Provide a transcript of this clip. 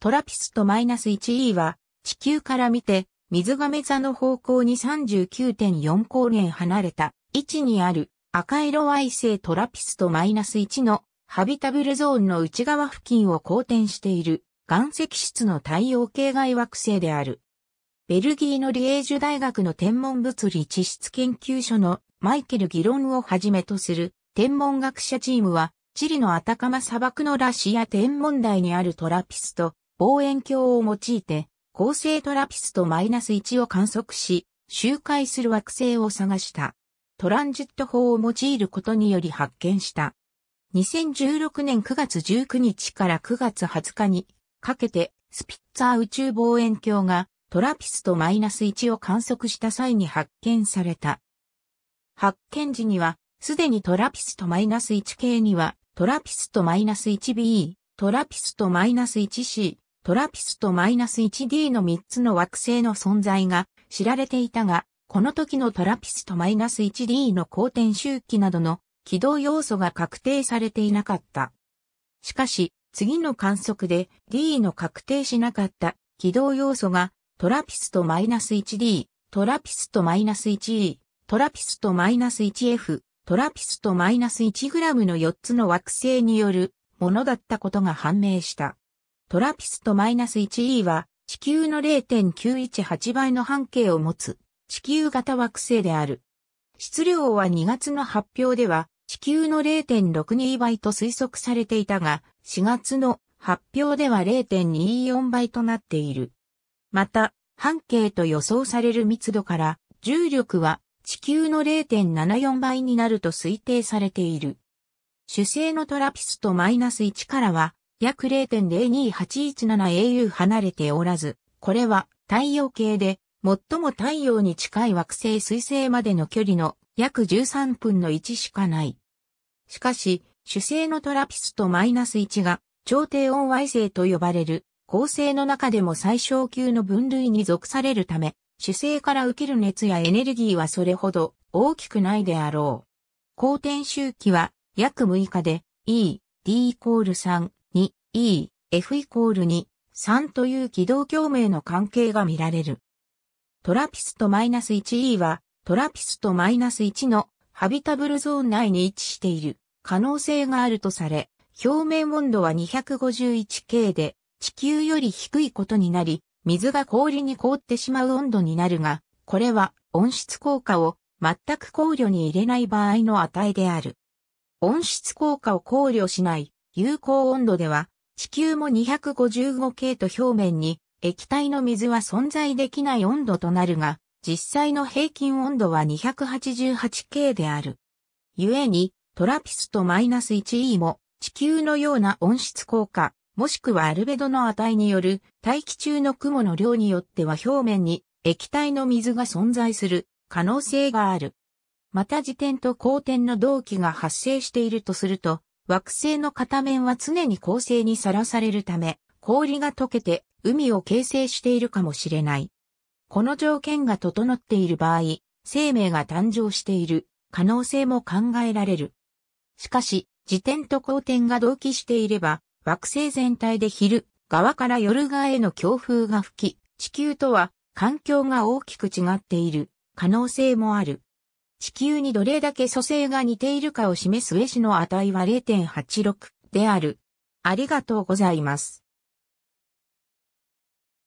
トラピスト -1e は、地球から見て、水亀座の方向に39.4光年離れた位置にある赤色矮星トラピスト -1 のハビタブルゾーンの内側付近を公転している岩石質の太陽系外惑星である。ベルギーのリエージュ大学の天文物理地質研究所のマイケル・ギロンをはじめとする天文学者チームは、チリのアタカマ砂漠のラシア天文台にあるトラピスト望遠鏡を用いて、恒星トラピスト -1 を観測し、周回する惑星を探した。トランジット法を用いることにより発見した。2016年9月19日から9月20日にかけてスピッツァー宇宙望遠鏡がトラピスト -1 を観測した際に発見された。発見時にはすでにトラピスト -1 系にはトラピスト -1b、トラピスト -1c、トラピスと -1D の3つの惑星の存在が知られていたが、この時のトラピスと -1D の公転周期などの軌道要素が確定されていなかった。しかし、次の観測で D の確定しなかった軌道要素がトラピスと -1D、トラピスと -1E、トラピスと -1F、トラピスと -1g の4つの惑星によるものだったことが判明した。トラピスト -1e は地球の0.918倍の半径を持つ地球型惑星である。質量は2月の発表では地球の0.62倍と推測されていたが、4月の発表では0.24倍となっている。また、半径と予想される密度から重力は地球の0.74倍になると推定されている。主星のトラピスト -1 からは約 0.02817au 離れておらず、これは太陽系で最も太陽に近い惑星水星までの距離の約13分の1しかない。しかし、主星のトラピスとマイナス1が超低温矮星と呼ばれる恒星の中でも最小級の分類に属されるため、主星から受ける熱やエネルギーはそれほど大きくないであろう。公転周期は約6日で E、D イコール3、E、F イコール2、3という軌道共鳴の関係が見られる。トラピスト -1E は、トラピスト -1 のハビタブルゾーン内に位置している可能性があるとされ、表面温度は 251K で、地球より低いことになり、水が氷に凍ってしまう温度になるが、これは温室効果を全く考慮に入れない場合の値である。温室効果を考慮しない有効温度では地球も255系と表面に液体の水は存在できない温度となるが、実際の平均温度は 288K である。故に、トラピスト -1E も地球のような温室効果、もしくはアルベドの値による大気中の雲の量によっては表面に液体の水が存在する可能性がある。また自転と公転の同期が発生しているとすると、惑星の片面は常に恒星にさらされるため、氷が溶けて海を形成しているかもしれない。この条件が整っている場合、生命が誕生している可能性も考えられる。しかし、自転と公転が同期していれば、惑星全体で昼側から夜側への強風が吹き、地球とは環境が大きく違っている可能性もある。地球にどれだけ組成が似ているかを示す絵師の値は0.86である。ありがとうございます。